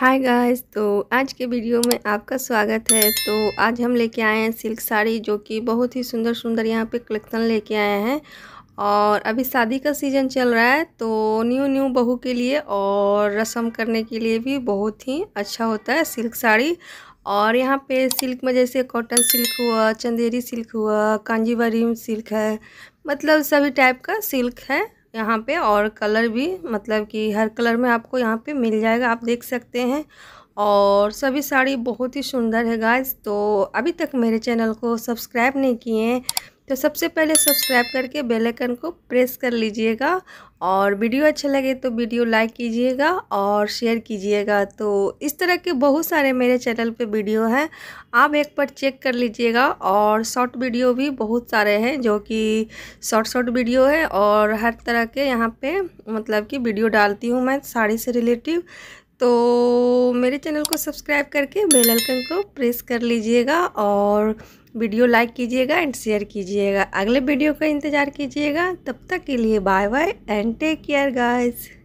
hi guys तो आज के वीडियो में आपका स्वागत है तो आज हम लेके आए हैं सिल्क साड़ी जो कि बहुत ही सुंदर सुंदर यहाँ पे कलेक्शन लेके आए हैं और अभी शादी का सीज़न चल रहा है तो न्यू न्यू बहू के लिए और रस्म करने के लिए भी बहुत ही अच्छा होता है सिल्क साड़ी और यहाँ पे सिल्क में जैसे कॉटन सिल्क हुआ चंदेरी सिल्क हुआ कांजीवरी सिल्क है मतलब सभी टाइप का सिल्क है यहाँ पे और कलर भी मतलब कि हर कलर में आपको यहाँ पे मिल जाएगा आप देख सकते हैं और सभी साड़ी बहुत ही सुंदर है गाइस तो अभी तक मेरे चैनल को सब्सक्राइब नहीं किए हैं तो सबसे पहले सब्सक्राइब करके बेल आइकन को प्रेस कर लीजिएगा और वीडियो अच्छा लगे तो वीडियो लाइक कीजिएगा और शेयर कीजिएगा तो इस तरह के बहुत सारे मेरे चैनल पे वीडियो हैं आप एक बार चेक कर लीजिएगा और शॉर्ट वीडियो भी बहुत सारे हैं जो कि शॉर्ट शॉर्ट वीडियो है और हर तरह के यहाँ पे मतलब कि वीडियो डालती हूँ मैं साड़ी से रिलेटिव तो मेरे चैनल को सब्सक्राइब करके बेल आइकन को प्रेस कर लीजिएगा और वीडियो लाइक कीजिएगा एंड शेयर कीजिएगा अगले वीडियो का इंतज़ार कीजिएगा तब तक के लिए bye bye and take care guys